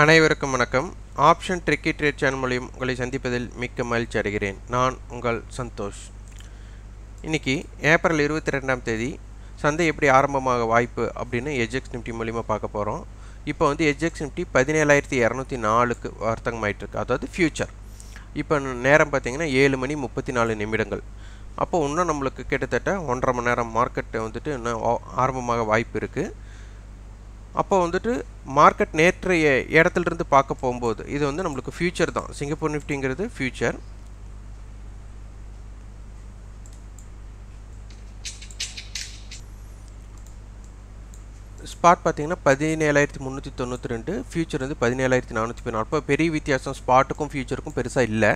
அனைவருக்கும் வணக்கம் option tricky trade channel மூலியம் உங்களை சந்திப்பதில் மிக்க மகிழ்ச்சி அடைகிறேன் நான் உங்கள் சந்தோஷ் இன்றைக்கி ஏப்ரல் இருபத்தி ரெண்டாம் தேதி சந்தை எப்படி ஆரம்பமாக வாய்ப்பு அப்படின்னு எஜெக்ஸ் நிப்டி மூலியமாக பார்க்க போகிறோம் இப்போ வந்து எஜெக்ஸ் நிப்டி பதினேழாயிரத்தி இரநூத்தி நாலுக்கு வர்த்தகமாயிட்டிருக்கு அதாவது ஃப்யூச்சர் இப்போ நேரம் பார்த்திங்கன்னா ஏழு மணி முப்பத்தி நாலு நிமிடங்கள் அப்போது இன்னும் நம்மளுக்கு கிட்டத்தட்ட ஒன்றரை மணி நேரம் மார்க்கெட்டை வந்துட்டு இன்னும் ஆரம்பமாக வாய்ப்பு இருக்குது அப்போ வந்துட்டு மார்க்கெட் நேற்றைய இடத்துலருந்து பார்க்க போகும்போது இது வந்து நம்மளுக்கு ஃபியூச்சர் தான் சிங்கப்பூர் நிஃப்டிங்கிறது ஃபியூச்சர் ஸ்பாட் பார்த்தீங்கன்னா பதினேழாயிரத்தி முந்நூற்றி தொண்ணூற்றி ரெண்டு ஃபியூச்சர் வந்து பதினேழாயிரத்தி நானூற்றி பதினாலு பெரிய வித்தியாசம் ஸ்பாட்டுக்கும் ஃபியூச்சருக்கும் பெருசாக இல்லை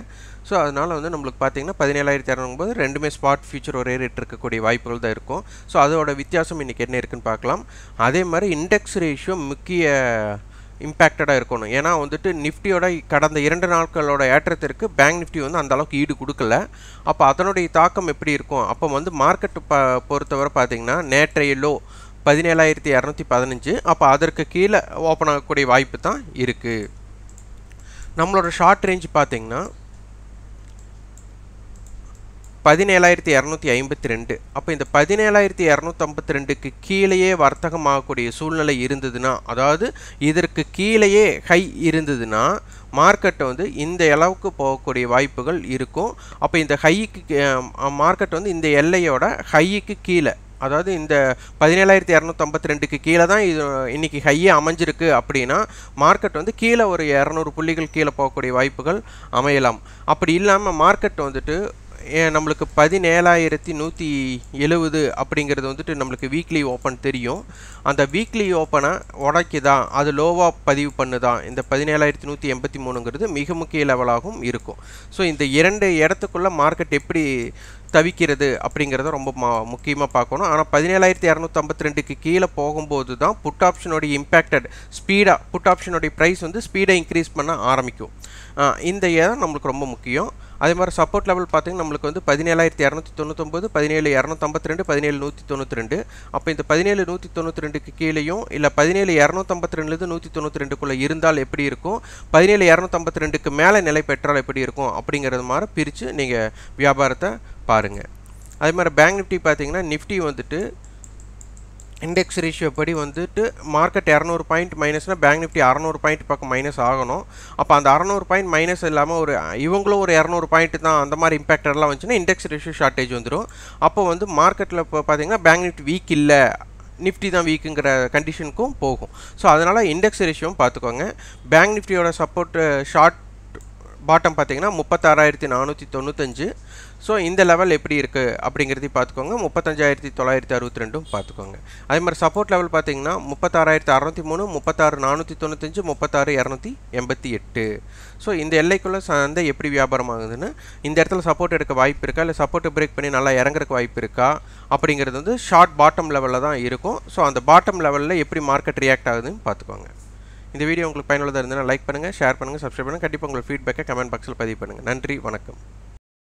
ஸோ அதனால் வந்து நம்மளுக்கு பார்த்தீங்கன்னா பதினேழாயிரத்தி இரநூறுபது ரெண்டுமே ஸ்பாட் ஃபியூச்சர் ஒரே ரேட் இருக்கக்கூடிய வாய்ப்புகள் தான் இருக்கும் ஸோ அதோட வித்தியாசம் இன்றைக்கி என்ன இருக்குன்னு பார்க்கலாம் அதே மாதிரி இண்டெக்ஸ் ரேஷியோ முக்கிய இம்பேக்டடாக இருக்கணும் ஏன்னா வந்துட்டு நிஃப்டியோட கடந்த இரண்டு நாட்களோட ஏற்றத்திற்கு பேங்க் நிஃப்டி வந்து அந்த அளவுக்கு ஈடு கொடுக்கல அப்போ அதனுடைய தாக்கம் எப்படி இருக்கும் அப்போ வந்து மார்க்கெட்டு ப பொறுத்தவரை பார்த்திங்கன்னா நேற்றையிலோ பதினேழாயிரத்தி இரநூத்தி பதினஞ்சு அப்போ அதற்கு கீழே ஓப்பன் ஆகக்கூடிய வாய்ப்பு தான் இருக்குது நம்மளோட ஷார்ட் ரேஞ்ச் பார்த்திங்கன்னா பதினேழாயிரத்தி இரநூத்தி ஐம்பத்தி ரெண்டு அப்போ இந்த பதினேழாயிரத்தி இரநூத்தம்பத்தி ரெண்டுக்கு கீழேயே வர்த்தகமாகக்கூடிய சூழ்நிலை இருந்ததுன்னா அதாவது இதற்கு கீழேயே ஹை இருந்ததுன்னா மார்க்கெட் வந்து இந்த அளவுக்கு போகக்கூடிய வாய்ப்புகள் இருக்கும் அப்போ இந்த ஹைக்கு மார்க்கெட் வந்து இந்த எல்லையோட ஹைக்கு கீழே அதாவது இந்த பதினேழாயிரத்தி இரநூத்தம்பத்தி ரெண்டுக்கு கீழே தான் இது இன்றைக்கி ஹையே அமைஞ்சிருக்கு அப்படின்னா மார்க்கெட் வந்து கீழே ஒரு இரநூறு புள்ளிகள் கீழே போகக்கூடிய வாய்ப்புகள் அமையலாம் அப்படி இல்லாமல் மார்க்கெட் வந்துட்டு நம்மளுக்கு பதினேழாயிரத்தி நூற்றி எழுவது அப்படிங்கிறது வந்துட்டு நம்மளுக்கு வீக்லி ஓப்பன் தெரியும் அந்த வீக்லி ஓப்பனை தான் அது லோவாக பதிவு தான் இந்த பதினேழாயிரத்தி நூற்றி எண்பத்தி மூணுங்கிறது மிக முக்கிய லெவலாகவும் இருக்கும் ஸோ இந்த இரண்டு இடத்துக்குள்ளே மார்க்கெட் எப்படி தவிக்கிறது அப்படிங்கிறத ரொம்ப மா முக்கியமாக பார்க்கணும் ஆனால் பதினேழாயிரத்தி இரநூத்தம்பத்தி ரெண்டுக்கு கீழே போகும்போது தான் புட் ஆப்ஷனுடைய இம்பேக்டட் ஸ்பீடாக புட் ஆப்ஷனுடைய ப்ரைஸ் வந்து ஸ்பீடாக இன்க்ரீஸ் பண்ண ஆரம்பிக்கும் இந்த இடம் நம்மளுக்கு ரொம்ப முக்கியம் அதே மாதிரி சப்போர்ட் லெவல் பார்த்தீங்கன்னா நம்மளுக்கு வந்து பதினேழாயிரத்தி இரநூத்தி தொண்ணூத்தொம்பது பதினேழு இரநூத்தம்பத்தி ரெண்டு பதினேழு நூற்றி தொண்ணூற்றி ரெண்டு அப்போ இந்த பதினேழு நூற்றி தொண்ணூற்றி ரெண்டுக்கு கீழேயும் இல்லை பதினேழு இரநூத்தம்பத்தி ரெண்டுலேருந்து நூற்றி தொண்ணூற்றி ரெண்டுக்குள்ளே இருந்தால் எப்படி இருக்கும் பதினேழு இரநூத்தம்பத்தி ரெண்டுக்கு மேலே நிலை பெற்றால் எப்படி இருக்கும் அப்படிங்கிறது மாதிரி பிரித்து நீங்கள் வியாபாரத்தை பாருங்கள் அதே மாதிரி பேங்க் நிஃப்டி பார்த்தீங்கன்னா நிஃப்டி வந்துட்டு இண்டெக்ஸ் ரேஷியோ படி வந்துட்டு மார்க்கெட் இரநூறு பாயிண்ட் மைனஸ்னால் பேங்க் நிஃப்டி அறநூறு பாயிண்ட் பக்கம் மைனஸ் ஆகணும் அப்போ அந்த அறநூறு பாயிண்ட் மைனஸ் இல்லாமல் ஒரு இவங்களும் ஒரு இரநூறு பாயிண்ட் தான் அந்த மாதிரி இம்பேக்டர்லாம் வந்துச்சுன்னா இண்டெக்ஸ் ரேஷியோ ஷார்ட்டேஜ் வந்துடும் அப்போ வந்து மார்க்கெட்டில் இப்போ பார்த்தீங்கன்னா பேங்க் நிஃப்டி வீக் இல்லை நிஃப்டி தான் வீக்குங்கிற கண்டிஷனுக்கும் போகும் ஸோ அதனால் இண்டெக்ஸ் ரேஷியோவும் பார்த்துக்கோங்க பேங்க் நிஃப்டியோட சப்போர்ட்டு ஷார்ட் பாட்டம் பார்த்தீங்கன்னா முப்பத்தாறாயிரத்தி நானூற்றி தொண்ணூத்தஞ்சு ஸோ இந்த லெவல் எப்படி இருக்குது அப்படிங்கிறதையும் பார்த்துக்கோங்க முப்பத்தஞ்சாயிரத்தி தொள்ளாயிரத்தி அறுபத்தி ரெண்டும் பார்த்துக்கோங்க அதே மாதிரி சப்போர்ட் லெவல் பார்த்தீங்கன்னா முப்பத்தாறாயிரத்தி அறநூற்றி மூணு முப்பத்தாறு நானூற்றி தொண்ணூத்தஞ்சு முப்பத்தாறு இரநூத்தி எண்பத்தி எட்டு ஸோ இந்த எல்லைக்குள்ளே சந்தை எப்படி வியாபாரம் ஆகுதுன்னு இந்த இடத்துல சப்போர்ட் எடுக்க வாய்ப்பு இருக்கா இல்லை சப்போர்ட்டை பிரேக் பண்ணி நல்லா இறங்குறக்கு வாய்ப்பு இருக்கா அப்படிங்கிறது வந்து ஷார்ட் பாட்டம் லெவலில் தான் இருக்கும் ஸோ அந்த பாட்டம் லெவலில் எப்படி மார்க்கெட் ரியாக்ட் ஆகுதுன்னு பார்த்துக்கோங்க இந்த வீடியோ உங்களுக்கு பயனுள்ளதாக இருந்தால் லைக் பண்ணுங்கள் ஷேர் பண்ணுங்கள் சப்ஸ்கிரைப் பண்ணுங்கள் கண்டிப்பாக உங்கள் ஃபீட்பேக்கை கமெண்ட் பாக்ஸில் பதிவு பண்ணுங்கள் நன்றி வணக்கம்